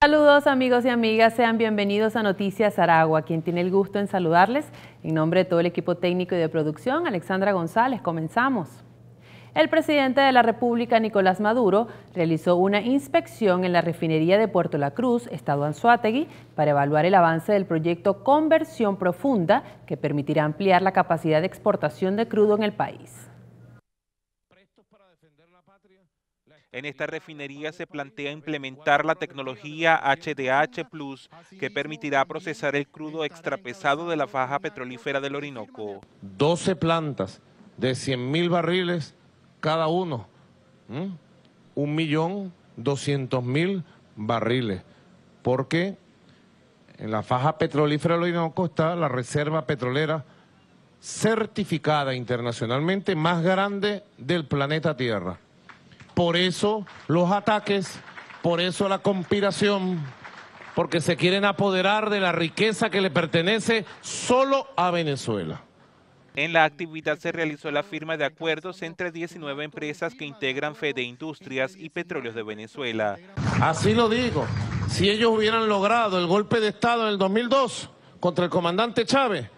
Saludos amigos y amigas, sean bienvenidos a Noticias Aragua, quien tiene el gusto en saludarles. En nombre de todo el equipo técnico y de producción, Alexandra González, comenzamos. El presidente de la República, Nicolás Maduro, realizó una inspección en la refinería de Puerto La Cruz, Estado Anzuategui, para evaluar el avance del proyecto Conversión Profunda, que permitirá ampliar la capacidad de exportación de crudo en el país. En esta refinería se plantea implementar la tecnología HDH Plus, que permitirá procesar el crudo extrapesado de la faja petrolífera del Orinoco. 12 plantas de 100.000 mil barriles cada uno, un millón mil barriles, porque en la faja petrolífera del Orinoco está la reserva petrolera certificada internacionalmente más grande del planeta Tierra. Por eso los ataques, por eso la conspiración, porque se quieren apoderar de la riqueza que le pertenece solo a Venezuela. En la actividad se realizó la firma de acuerdos entre 19 empresas que integran Fede Industrias y Petróleos de Venezuela. Así lo digo, si ellos hubieran logrado el golpe de Estado en el 2002 contra el comandante Chávez,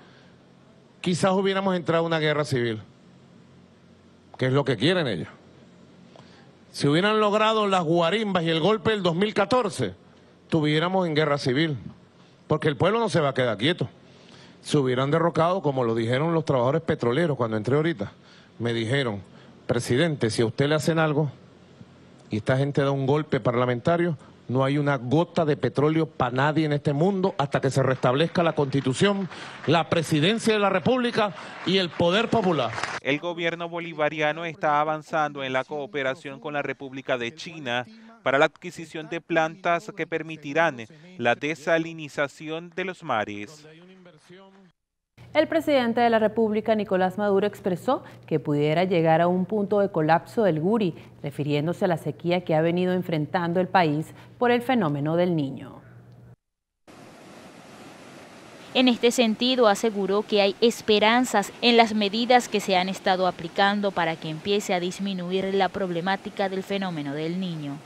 quizás hubiéramos entrado en una guerra civil, que es lo que quieren ellos. Si hubieran logrado las guarimbas y el golpe del 2014, tuviéramos en guerra civil, porque el pueblo no se va a quedar quieto. Se hubieran derrocado, como lo dijeron los trabajadores petroleros cuando entré ahorita. Me dijeron, presidente, si a usted le hacen algo y esta gente da un golpe parlamentario, no hay una gota de petróleo para nadie en este mundo hasta que se restablezca la constitución, la presidencia de la República y el poder popular. El gobierno bolivariano está avanzando en la cooperación con la República de China para la adquisición de plantas que permitirán la desalinización de los mares. El presidente de la República, Nicolás Maduro, expresó que pudiera llegar a un punto de colapso del Guri, refiriéndose a la sequía que ha venido enfrentando el país por el fenómeno del niño. En este sentido, aseguró que hay esperanzas en las medidas que se han estado aplicando para que empiece a disminuir la problemática del fenómeno del niño.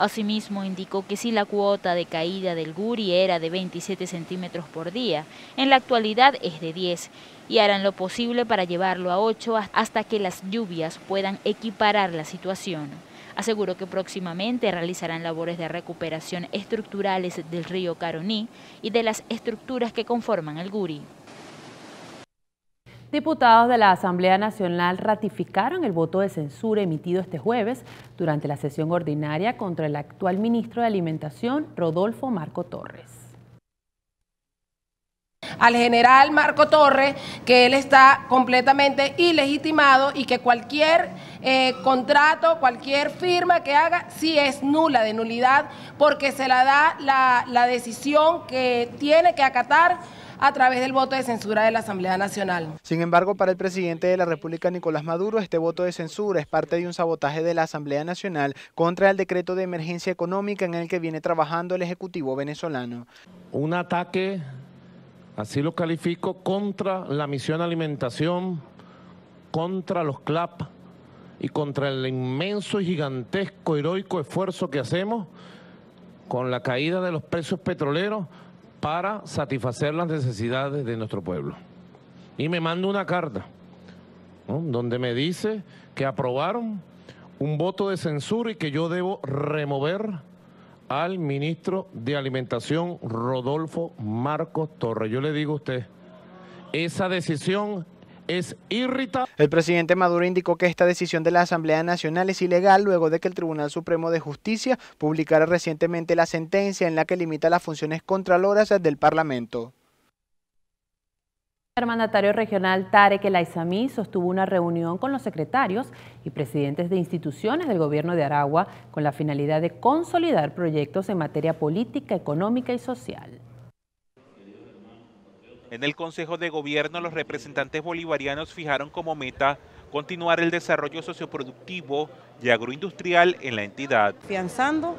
Asimismo, indicó que si la cuota de caída del Guri era de 27 centímetros por día, en la actualidad es de 10 y harán lo posible para llevarlo a 8 hasta que las lluvias puedan equiparar la situación. Aseguró que próximamente realizarán labores de recuperación estructurales del río Caroní y de las estructuras que conforman el Guri. Diputados de la Asamblea Nacional ratificaron el voto de censura emitido este jueves durante la sesión ordinaria contra el actual ministro de Alimentación, Rodolfo Marco Torres al general Marco Torres que él está completamente ilegitimado y que cualquier eh, contrato, cualquier firma que haga, sí es nula de nulidad porque se la da la decisión que tiene que acatar a través del voto de censura de la Asamblea Nacional. Sin embargo, para el presidente de la República, Nicolás Maduro, este voto de censura es parte de un sabotaje de la Asamblea Nacional contra el decreto de emergencia económica en el que viene trabajando el Ejecutivo venezolano. Un ataque, así lo califico, contra la misión alimentación, contra los CLAP y contra el inmenso y gigantesco, heroico esfuerzo que hacemos con la caída de los precios petroleros para satisfacer las necesidades de nuestro pueblo. Y me manda una carta donde me dice que aprobaron un voto de censura y que yo debo remover al ministro de Alimentación, Rodolfo Marcos Torres. Yo le digo a usted, esa decisión es El presidente Maduro indicó que esta decisión de la Asamblea Nacional es ilegal luego de que el Tribunal Supremo de Justicia publicara recientemente la sentencia en la que limita las funciones contraloras del Parlamento. El mandatario regional Tarek El Aizami sostuvo una reunión con los secretarios y presidentes de instituciones del gobierno de Aragua con la finalidad de consolidar proyectos en materia política, económica y social. En el Consejo de Gobierno, los representantes bolivarianos fijaron como meta continuar el desarrollo socioproductivo y agroindustrial en la entidad. Fianzando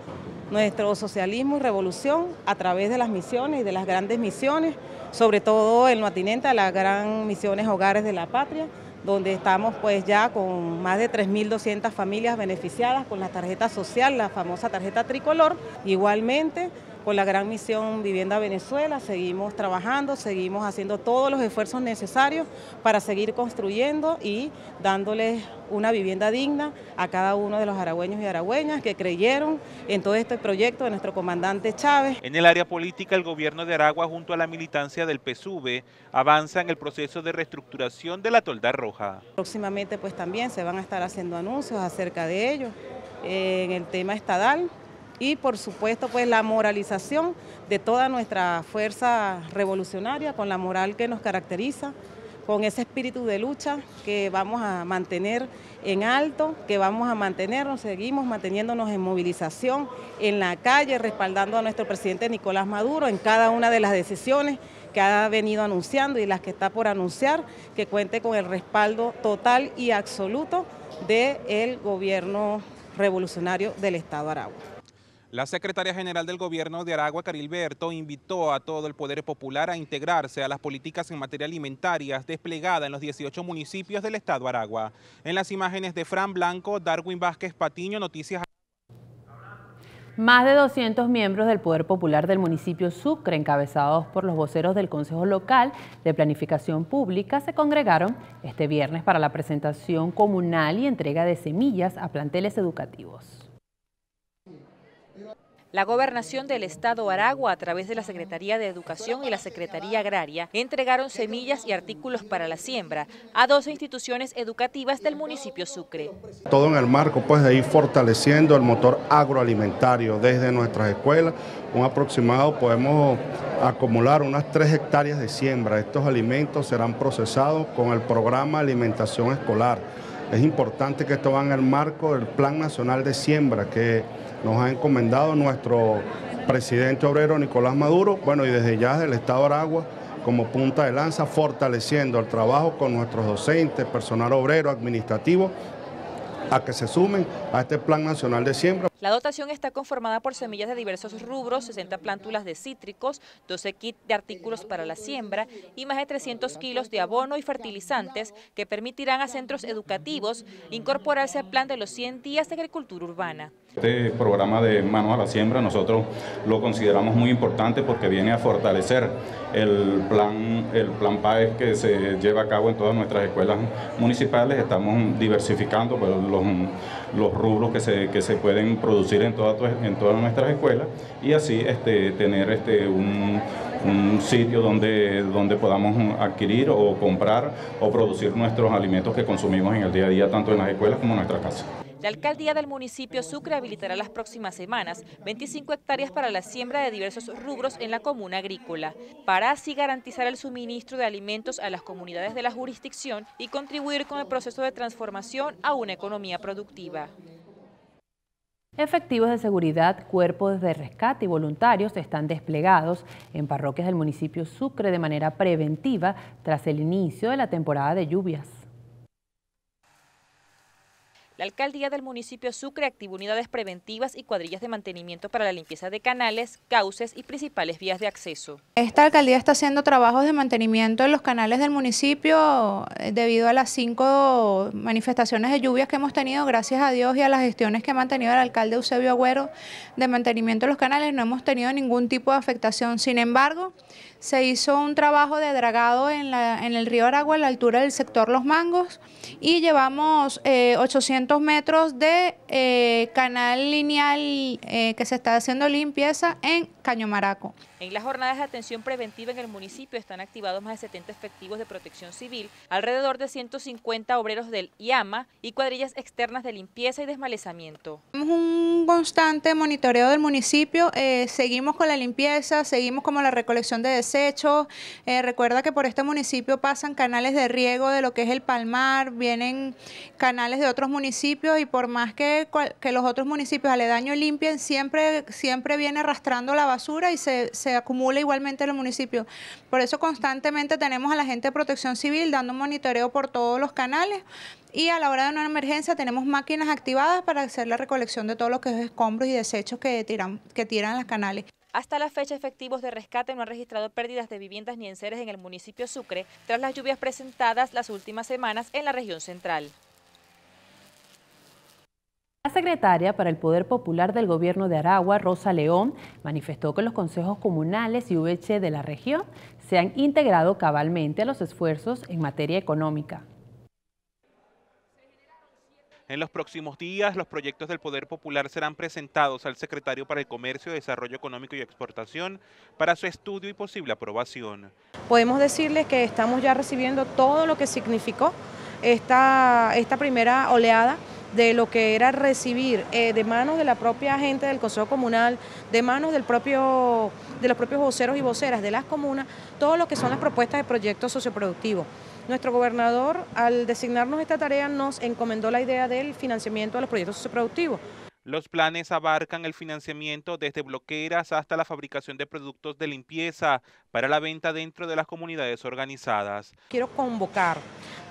nuestro socialismo y revolución a través de las misiones y de las grandes misiones, sobre todo en lo a las grandes misiones Hogares de la Patria, donde estamos pues ya con más de 3.200 familias beneficiadas con la tarjeta social, la famosa tarjeta tricolor. Igualmente, con la gran misión Vivienda Venezuela. Seguimos trabajando, seguimos haciendo todos los esfuerzos necesarios para seguir construyendo y dándoles una vivienda digna a cada uno de los aragüeños y aragüeñas que creyeron en todo este proyecto de nuestro comandante Chávez. En el área política, el gobierno de Aragua junto a la militancia del PSUV avanza en el proceso de reestructuración de la Tolda Roja. Próximamente pues también se van a estar haciendo anuncios acerca de ello eh, en el tema estadal y por supuesto pues la moralización de toda nuestra fuerza revolucionaria con la moral que nos caracteriza, con ese espíritu de lucha que vamos a mantener en alto, que vamos a mantenernos, seguimos manteniéndonos en movilización, en la calle, respaldando a nuestro presidente Nicolás Maduro en cada una de las decisiones que ha venido anunciando y las que está por anunciar, que cuente con el respaldo total y absoluto del gobierno revolucionario del Estado Aragua. La secretaria general del gobierno de Aragua, Carilberto, invitó a todo el Poder Popular a integrarse a las políticas en materia alimentaria desplegada en los 18 municipios del estado Aragua. En las imágenes de Fran Blanco, Darwin Vázquez Patiño, Noticias más de 200 miembros del Poder Popular del municipio Sucre, encabezados por los voceros del Consejo Local de Planificación Pública, se congregaron este viernes para la presentación comunal y entrega de semillas a planteles educativos. La gobernación del estado Aragua, a través de la Secretaría de Educación y la Secretaría Agraria, entregaron semillas y artículos para la siembra a dos instituciones educativas del municipio Sucre. Todo en el marco pues, de ir fortaleciendo el motor agroalimentario desde nuestras escuelas. Un aproximado podemos acumular unas tres hectáreas de siembra. Estos alimentos serán procesados con el programa Alimentación Escolar. Es importante que esto va en el marco del Plan Nacional de Siembra, que nos ha encomendado nuestro presidente obrero Nicolás Maduro, bueno, y desde ya del Estado Aragua como punta de lanza, fortaleciendo el trabajo con nuestros docentes, personal obrero, administrativo, a que se sumen a este Plan Nacional de Siembra. La dotación está conformada por semillas de diversos rubros, 60 plántulas de cítricos, 12 kits de artículos para la siembra y más de 300 kilos de abono y fertilizantes que permitirán a centros educativos incorporarse al plan de los 100 días de agricultura urbana. Este programa de Manos a la Siembra nosotros lo consideramos muy importante porque viene a fortalecer el plan, el plan PAES que se lleva a cabo en todas nuestras escuelas municipales. Estamos diversificando pues, los, los rubros que se, pueden producir en, pues, en todas nuestras escuelas y así este, tener este, un, sitio donde, donde podamos adquirir o comprar o producir nuestros alimentos que consumimos en el día a día, tanto en las escuelas como en nuestras casas. La alcaldía del municipio Sucre habilitará las próximas semanas 25 hectáreas para la siembra de diversos rubros en la comuna agrícola, para así garantizar el suministro de alimentos a las comunidades de la jurisdicción y contribuir con el proceso de transformación a una economía productiva. Efectivos de seguridad, cuerpos de rescate y voluntarios están desplegados en parroquias del municipio Sucre de manera preventiva tras el inicio de la temporada de lluvias. La alcaldía del municipio Sucre activó unidades preventivas y cuadrillas de mantenimiento para la limpieza de canales, cauces y principales vías de acceso. Esta alcaldía está haciendo trabajos de mantenimiento en los canales del municipio eh, debido a las cinco manifestaciones de lluvias que hemos tenido, gracias a Dios y a las gestiones que ha mantenido el alcalde Eusebio Agüero de mantenimiento de los canales, no hemos tenido ningún tipo de afectación. Sin embargo, se hizo un trabajo de dragado en, la, en el río Aragua a la altura del sector Los Mangos y llevamos 800 eh, metros de eh, canal lineal eh, que se está haciendo limpieza en Cañomaraco. En las jornadas de atención preventiva en el municipio están activados más de 70 efectivos de protección civil, alrededor de 150 obreros del IAMA y cuadrillas externas de limpieza y desmalezamiento. Tenemos un constante monitoreo del municipio, eh, seguimos con la limpieza, seguimos con la recolección de desechos. Eh, recuerda que por este municipio pasan canales de riego de lo que es el Palmar, vienen canales de otros municipios y por más que, los otros municipios aledaño limpien, siempre, siempre viene arrastrando la basura y se acumula igualmente en municipio municipio. Por eso constantemente tenemos a la gente de protección civil dando un monitoreo por todos los canales y a la hora de una emergencia tenemos máquinas activadas para hacer la recolección de todos los escombros y desechos que tiran, que tiran las canales. Hasta la fecha, efectivos de rescate no han registrado pérdidas de viviendas ni enseres en el municipio Sucre tras las lluvias presentadas las últimas semanas en la región central. La secretaria para el Poder Popular del Gobierno de Aragua, Rosa León, manifestó que los consejos comunales y VH de la región se han integrado cabalmente a los esfuerzos en materia económica. En los próximos días, los proyectos del Poder Popular serán presentados al secretario para el Comercio, Desarrollo Económico y Exportación para su estudio y posible aprobación. Podemos decirles que estamos ya recibiendo todo lo que significó esta, esta primera oleada de lo que era recibir eh, de manos de la propia gente del Consejo Comunal, de manos del propio, de los propios voceros y voceras de las comunas, todo lo que son las propuestas de proyectos socioproductivos. Nuestro gobernador, al designarnos esta tarea, nos encomendó la idea del financiamiento de los proyectos socioproductivos. Los planes abarcan el financiamiento desde bloqueras hasta la fabricación de productos de limpieza para la venta dentro de las comunidades organizadas. Quiero convocar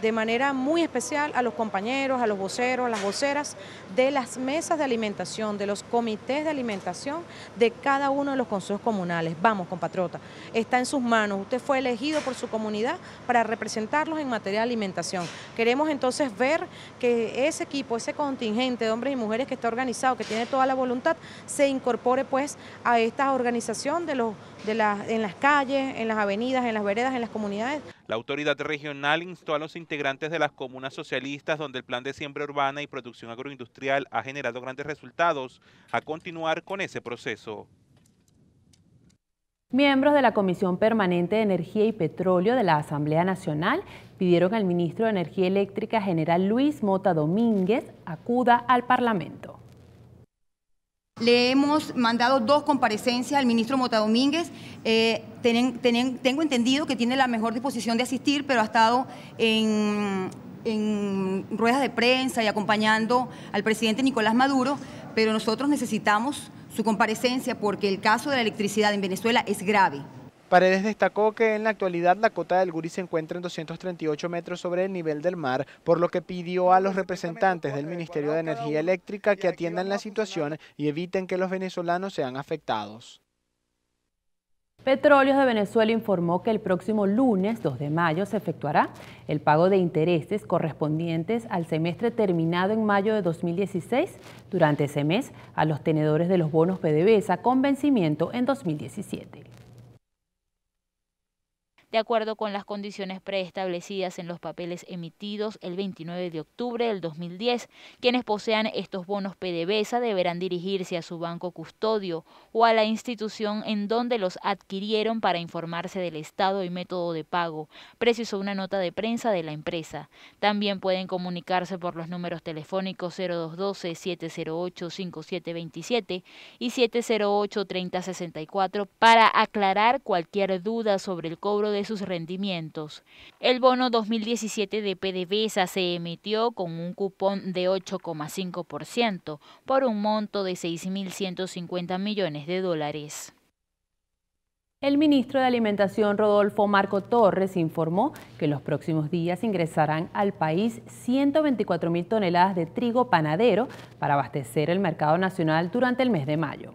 de manera muy especial a los compañeros, a los voceros, a las voceras de las mesas de alimentación, de los comités de alimentación de cada uno de los consejos comunales. Vamos, compatriota, está en sus manos. Usted fue elegido por su comunidad para representarlos en materia de alimentación. Queremos entonces ver que ese equipo, ese contingente de hombres y mujeres que está organizado, que tiene toda la voluntad, se incorpore pues a esta organización de los, de en las calles, en las avenidas, en las veredas, en las comunidades. La autoridad regional instó a los integrantes de las comunas socialistas, donde el plan de siembra urbana y producción agroindustrial ha generado grandes resultados, a continuar con ese proceso. Miembros de la Comisión Permanente de Energía y Petróleo de la Asamblea Nacional pidieron al ministro de Energía Eléctrica, general Luis Mota Domínguez, acuda al Parlamento. Le hemos mandado dos comparecencias al ministro Mota Domínguez. Eh, tengo entendido que tiene la mejor disposición de asistir, pero ha estado en, en ruedas de prensa y acompañando al presidente Nicolás Maduro, pero nosotros necesitamos su comparecencia porque el caso de la electricidad en Venezuela es grave. Paredes destacó que en la actualidad la cota del Guri se encuentra en 238 metros sobre el nivel del mar, por lo que pidió a los representantes del Ministerio de Energía Eléctrica que atiendan la situación y eviten que los venezolanos sean afectados. Petróleos de Venezuela informó que el próximo lunes 2 de mayo se efectuará el pago de intereses correspondientes al semestre terminado en mayo de 2016 durante ese mes a los tenedores de los bonos PDVSA con vencimiento en 2017 de acuerdo con las condiciones preestablecidas en los papeles emitidos el 29 de octubre del 2010. Quienes posean estos bonos PDVSA deberán dirigirse a su banco custodio o a la institución en donde los adquirieron para informarse del estado y método de pago, precisó una nota de prensa de la empresa. También pueden comunicarse por los números telefónicos 0212-708-5727 y 708-3064 para aclarar cualquier duda sobre el cobro de sus rendimientos. El bono 2017 de PDVSA se emitió con un cupón de 8,5% por un monto de 6.150 millones de dólares. El ministro de Alimentación Rodolfo Marco Torres informó que en los próximos días ingresarán al país 124 mil toneladas de trigo panadero para abastecer el mercado nacional durante el mes de mayo.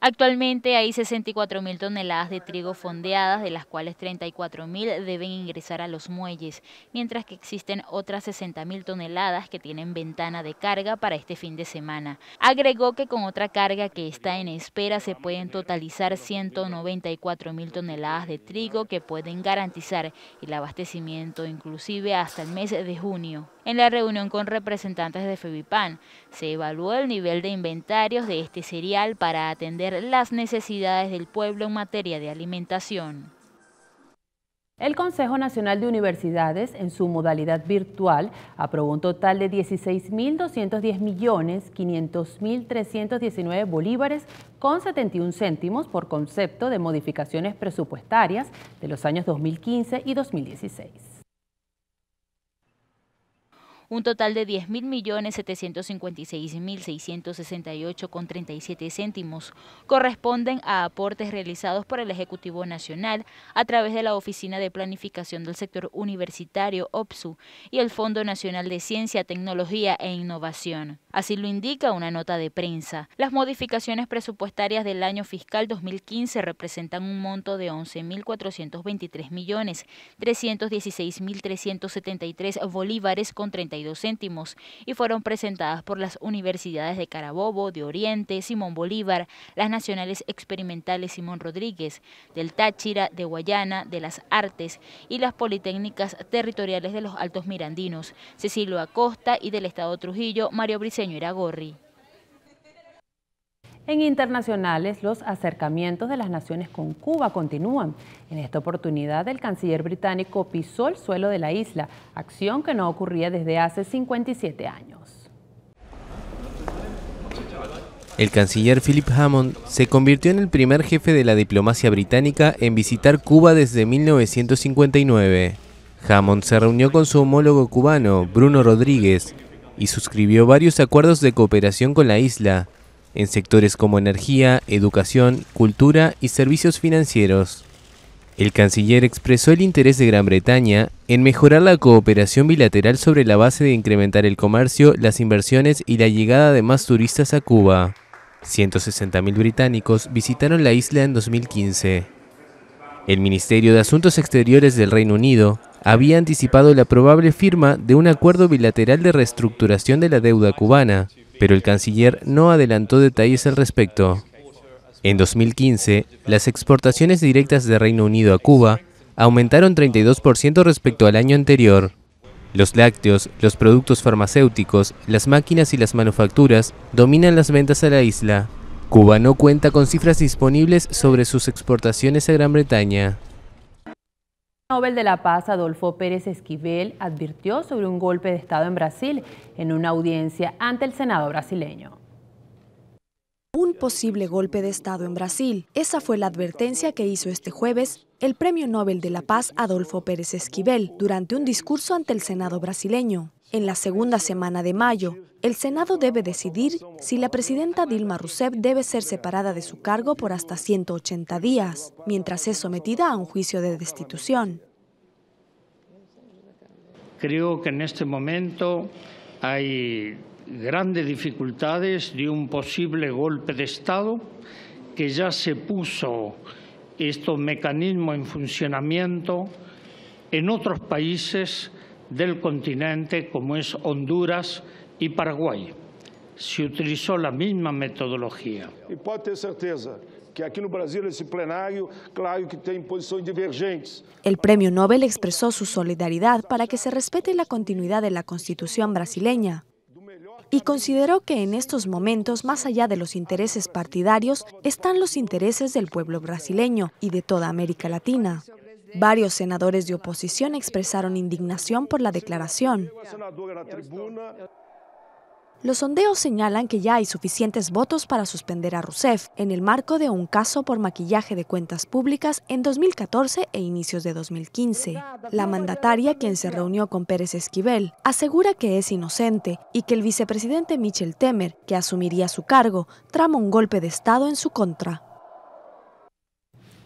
Actualmente hay 64.000 toneladas de trigo fondeadas, de las cuales 34.000 deben ingresar a los muelles, mientras que existen otras 60.000 toneladas que tienen ventana de carga para este fin de semana. Agregó que con otra carga que está en espera se pueden totalizar 194.000 toneladas de trigo que pueden garantizar el abastecimiento inclusive hasta el mes de junio. En la reunión con representantes de FEBIPAN, se evaluó el nivel de inventarios de este cereal para atender las necesidades del pueblo en materia de alimentación. El Consejo Nacional de Universidades, en su modalidad virtual, aprobó un total de 16.210.500.319 bolívares con 71 céntimos por concepto de modificaciones presupuestarias de los años 2015 y 2016 un total de 10.756.668,37 céntimos corresponden a aportes realizados por el Ejecutivo Nacional a través de la Oficina de Planificación del Sector Universitario, OPSU, y el Fondo Nacional de Ciencia, Tecnología e Innovación. Así lo indica una nota de prensa. Las modificaciones presupuestarias del año fiscal 2015 representan un monto de 11.423.316.373 bolívares con céntimos y fueron presentadas por las universidades de Carabobo, de Oriente, Simón Bolívar, las nacionales experimentales Simón Rodríguez, del Táchira, de Guayana, de las Artes y las Politécnicas Territoriales de los Altos Mirandinos, Cecilio Acosta y del Estado Trujillo, Mario Briceño Iragorri. En internacionales, los acercamientos de las naciones con Cuba continúan. En esta oportunidad, el canciller británico pisó el suelo de la isla, acción que no ocurría desde hace 57 años. El canciller Philip Hammond se convirtió en el primer jefe de la diplomacia británica en visitar Cuba desde 1959. Hammond se reunió con su homólogo cubano, Bruno Rodríguez, y suscribió varios acuerdos de cooperación con la isla, en sectores como energía, educación, cultura y servicios financieros. El canciller expresó el interés de Gran Bretaña en mejorar la cooperación bilateral sobre la base de incrementar el comercio, las inversiones y la llegada de más turistas a Cuba. 160.000 británicos visitaron la isla en 2015. El Ministerio de Asuntos Exteriores del Reino Unido había anticipado la probable firma de un acuerdo bilateral de reestructuración de la deuda cubana, pero el canciller no adelantó detalles al respecto. En 2015, las exportaciones directas de Reino Unido a Cuba aumentaron 32% respecto al año anterior. Los lácteos, los productos farmacéuticos, las máquinas y las manufacturas dominan las ventas a la isla. Cuba no cuenta con cifras disponibles sobre sus exportaciones a Gran Bretaña. Nobel de la Paz, Adolfo Pérez Esquivel, advirtió sobre un golpe de Estado en Brasil en una audiencia ante el Senado brasileño. Un posible golpe de Estado en Brasil. Esa fue la advertencia que hizo este jueves el Premio Nobel de la Paz Adolfo Pérez Esquivel durante un discurso ante el Senado brasileño. En la segunda semana de mayo, el Senado debe decidir si la presidenta Dilma Rousseff debe ser separada de su cargo por hasta 180 días, mientras es sometida a un juicio de destitución. Creo que en este momento hay grandes dificultades de un posible golpe de Estado que ya se puso estos mecanismos en funcionamiento en otros países del continente como es Honduras y Paraguay. Se utilizó la misma metodología. E El premio Nobel expresó su solidaridad para que se respete la continuidad de la constitución brasileña y consideró que en estos momentos, más allá de los intereses partidarios, están los intereses del pueblo brasileño y de toda América Latina. Varios senadores de oposición expresaron indignación por la declaración. Los sondeos señalan que ya hay suficientes votos para suspender a Rousseff en el marco de un caso por maquillaje de cuentas públicas en 2014 e inicios de 2015. La mandataria, quien se reunió con Pérez Esquivel, asegura que es inocente y que el vicepresidente Michel Temer, que asumiría su cargo, trama un golpe de Estado en su contra.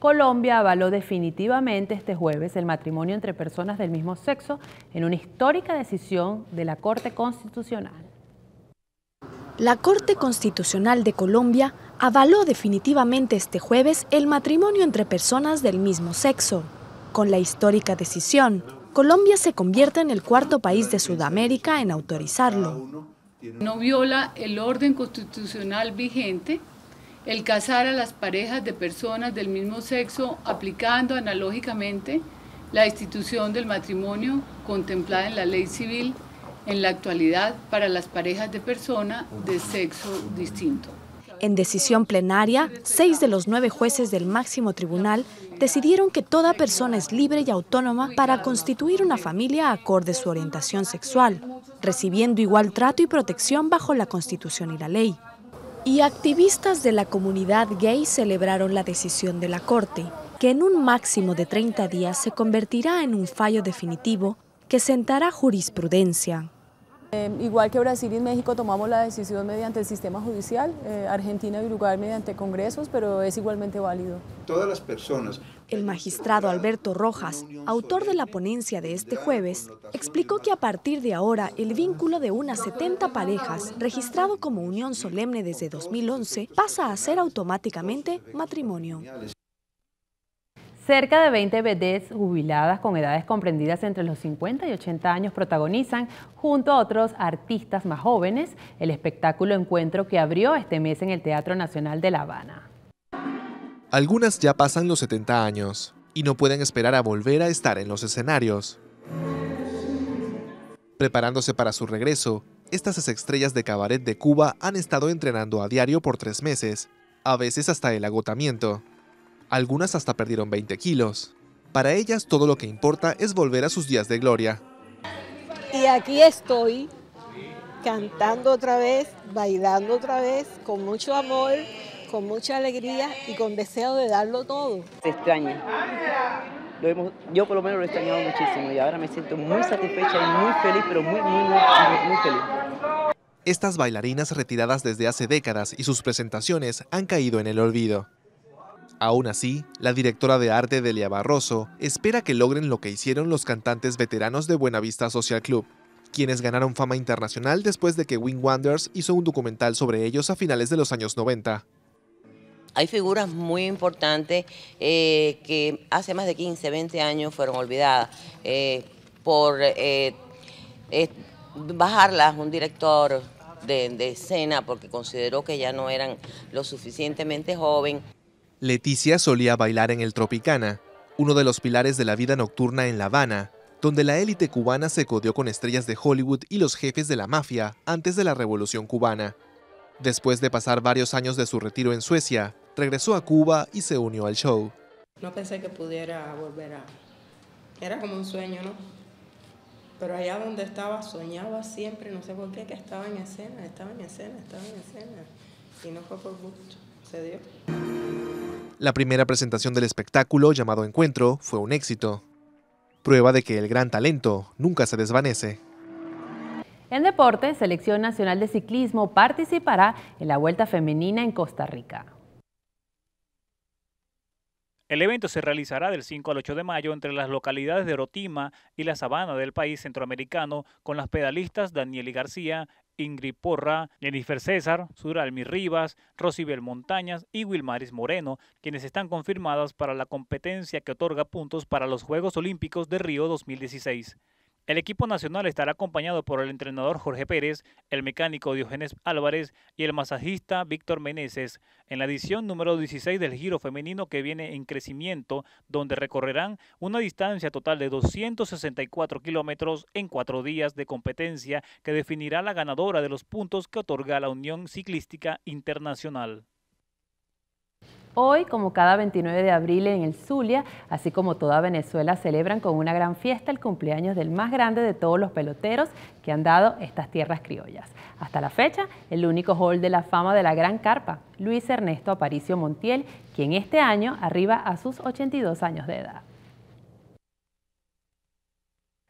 Colombia avaló definitivamente este jueves el matrimonio entre personas del mismo sexo en una histórica decisión de la Corte Constitucional. La Corte Constitucional de Colombia avaló definitivamente este jueves el matrimonio entre personas del mismo sexo. Con la histórica decisión, Colombia se convierte en el cuarto país de Sudamérica en autorizarlo. No viola el orden constitucional vigente el casar a las parejas de personas del mismo sexo aplicando analógicamente la institución del matrimonio contemplada en la ley civil en la actualidad para las parejas de personas de sexo distinto. En decisión plenaria, seis de los nueve jueces del máximo tribunal decidieron que toda persona es libre y autónoma para constituir una familia acorde a su orientación sexual, recibiendo igual trato y protección bajo la Constitución y la ley y activistas de la comunidad gay celebraron la decisión de la Corte, que en un máximo de 30 días se convertirá en un fallo definitivo que sentará jurisprudencia igual que Brasil y México tomamos la decisión mediante el sistema judicial, Argentina y Uruguay mediante congresos, pero es igualmente válido. Todas las personas. El magistrado Alberto Rojas, autor de la ponencia de este jueves, explicó que a partir de ahora el vínculo de unas 70 parejas, registrado como unión solemne desde 2011, pasa a ser automáticamente matrimonio. Cerca de 20 vedettes jubiladas con edades comprendidas entre los 50 y 80 años protagonizan, junto a otros artistas más jóvenes, el espectáculo Encuentro que abrió este mes en el Teatro Nacional de La Habana. Algunas ya pasan los 70 años y no pueden esperar a volver a estar en los escenarios. Preparándose para su regreso, estas estrellas de cabaret de Cuba han estado entrenando a diario por tres meses, a veces hasta el agotamiento. Algunas hasta perdieron 20 kilos. Para ellas todo lo que importa es volver a sus días de gloria. Y aquí estoy cantando otra vez, bailando otra vez, con mucho amor, con mucha alegría y con deseo de darlo todo. Se extraña. yo por lo menos lo he extrañado muchísimo y ahora me siento muy satisfecha y muy feliz, pero muy, muy, muy, muy feliz. Estas bailarinas retiradas desde hace décadas y sus presentaciones han caído en el olvido. Aún así, la directora de arte Delia Barroso espera que logren lo que hicieron los cantantes veteranos de Buenavista Social Club, quienes ganaron fama internacional después de que Wing Wonders hizo un documental sobre ellos a finales de los años 90. Hay figuras muy importantes eh, que hace más de 15, 20 años fueron olvidadas eh, por eh, bajarlas un director de, de escena porque consideró que ya no eran lo suficientemente joven. Leticia solía bailar en el Tropicana, uno de los pilares de la vida nocturna en La Habana, donde la élite cubana se codió con estrellas de Hollywood y los jefes de la mafia antes de la Revolución cubana. Después de pasar varios años de su retiro en Suecia, regresó a Cuba y se unió al show. No pensé que pudiera volver a... Era como un sueño, ¿no? Pero allá donde estaba soñaba siempre, no sé por qué, que estaba en escena, estaba en escena, estaba en escena. Y no fue por gusto. La primera presentación del espectáculo, llamado Encuentro, fue un éxito. Prueba de que el gran talento nunca se desvanece. En deporte, Selección Nacional de Ciclismo participará en la Vuelta Femenina en Costa Rica. El evento se realizará del 5 al 8 de mayo entre las localidades de Orotima y la sabana del país centroamericano con las pedalistas y García Ingrid Porra, Jennifer César, Suralmi Rivas, Rosibel Montañas y Wilmaris Moreno, quienes están confirmadas para la competencia que otorga puntos para los Juegos Olímpicos de Río 2016. El equipo nacional estará acompañado por el entrenador Jorge Pérez, el mecánico Diógenes Álvarez y el masajista Víctor Meneses en la edición número 16 del Giro Femenino que viene en crecimiento, donde recorrerán una distancia total de 264 kilómetros en cuatro días de competencia que definirá la ganadora de los puntos que otorga la Unión Ciclística Internacional. Hoy, como cada 29 de abril en el Zulia, así como toda Venezuela, celebran con una gran fiesta el cumpleaños del más grande de todos los peloteros que han dado estas tierras criollas. Hasta la fecha, el único hall de la fama de la Gran Carpa, Luis Ernesto Aparicio Montiel, quien este año arriba a sus 82 años de edad.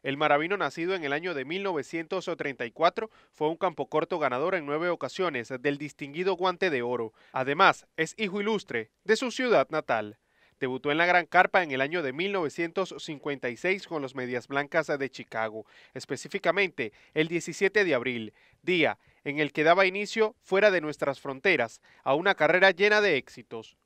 El maravino nacido en el año de 1934 fue un campo corto ganador en nueve ocasiones del distinguido guante de oro. Además, es hijo ilustre de su ciudad natal. Debutó en la Gran Carpa en el año de 1956 con los Medias Blancas de Chicago, específicamente el 17 de abril, día en el que daba inicio, fuera de nuestras fronteras, a una carrera llena de éxitos.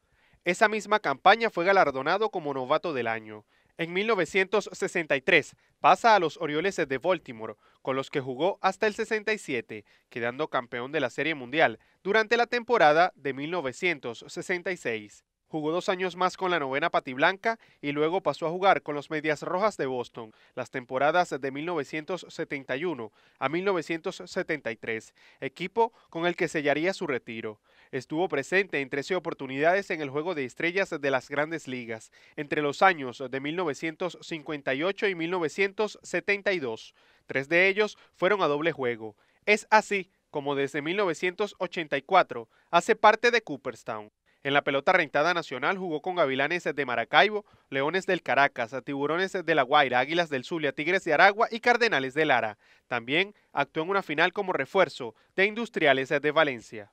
Esa misma campaña fue galardonado como novato del año. En 1963 pasa a los Orioles de Baltimore, con los que jugó hasta el 67, quedando campeón de la Serie Mundial durante la temporada de 1966. Jugó dos años más con la novena patiblanca y luego pasó a jugar con los Medias Rojas de Boston las temporadas de 1971 a 1973, equipo con el que sellaría su retiro. Estuvo presente en 13 oportunidades en el Juego de Estrellas de las Grandes Ligas, entre los años de 1958 y 1972. Tres de ellos fueron a doble juego. Es así como desde 1984 hace parte de Cooperstown. En la pelota rentada nacional jugó con Gavilanes de Maracaibo, Leones del Caracas, Tiburones de La Guaira, Águilas del Zulia, Tigres de Aragua y Cardenales de Lara. También actuó en una final como refuerzo de Industriales de Valencia.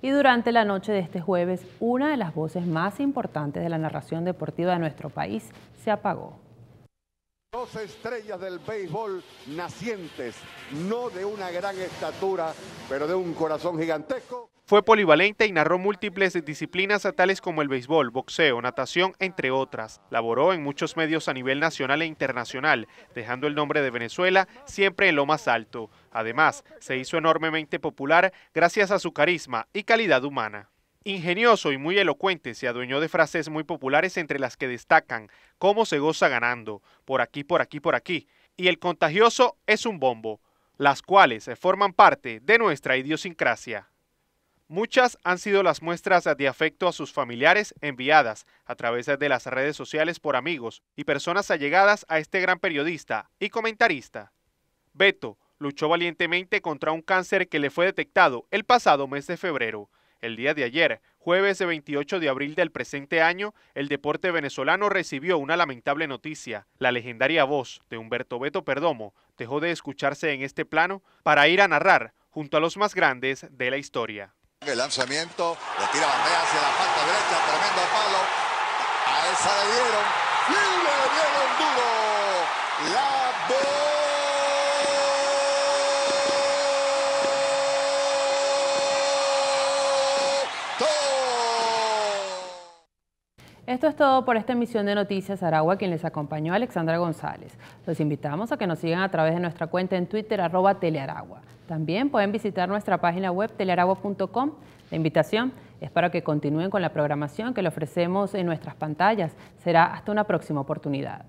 Y durante la noche de este jueves, una de las voces más importantes de la narración deportiva de nuestro país se apagó. Dos estrellas del béisbol nacientes, no de una gran estatura, pero de un corazón gigantesco. Fue polivalente y narró múltiples disciplinas tales como el béisbol, boxeo, natación, entre otras. Laboró en muchos medios a nivel nacional e internacional, dejando el nombre de Venezuela siempre en lo más alto. Además, se hizo enormemente popular gracias a su carisma y calidad humana. Ingenioso y muy elocuente, se adueñó de frases muy populares entre las que destacan cómo se goza ganando, por aquí, por aquí, por aquí, y el contagioso es un bombo, las cuales forman parte de nuestra idiosincrasia. Muchas han sido las muestras de afecto a sus familiares enviadas a través de las redes sociales por amigos y personas allegadas a este gran periodista y comentarista. Beto luchó valientemente contra un cáncer que le fue detectado el pasado mes de febrero. El día de ayer, jueves 28 de abril del presente año, el deporte venezolano recibió una lamentable noticia. La legendaria voz de Humberto Beto Perdomo dejó de escucharse en este plano para ir a narrar junto a los más grandes de la historia. El lanzamiento, le tira bandera hacia la falta derecha, tremendo palo. A esa le dieron y le dieron duro. La Esto es todo por esta emisión de Noticias Aragua, quien les acompañó Alexandra González. Los invitamos a que nos sigan a través de nuestra cuenta en Twitter, arroba telearagua. También pueden visitar nuestra página web telearagua.com. La invitación es para que continúen con la programación que le ofrecemos en nuestras pantallas. Será hasta una próxima oportunidad.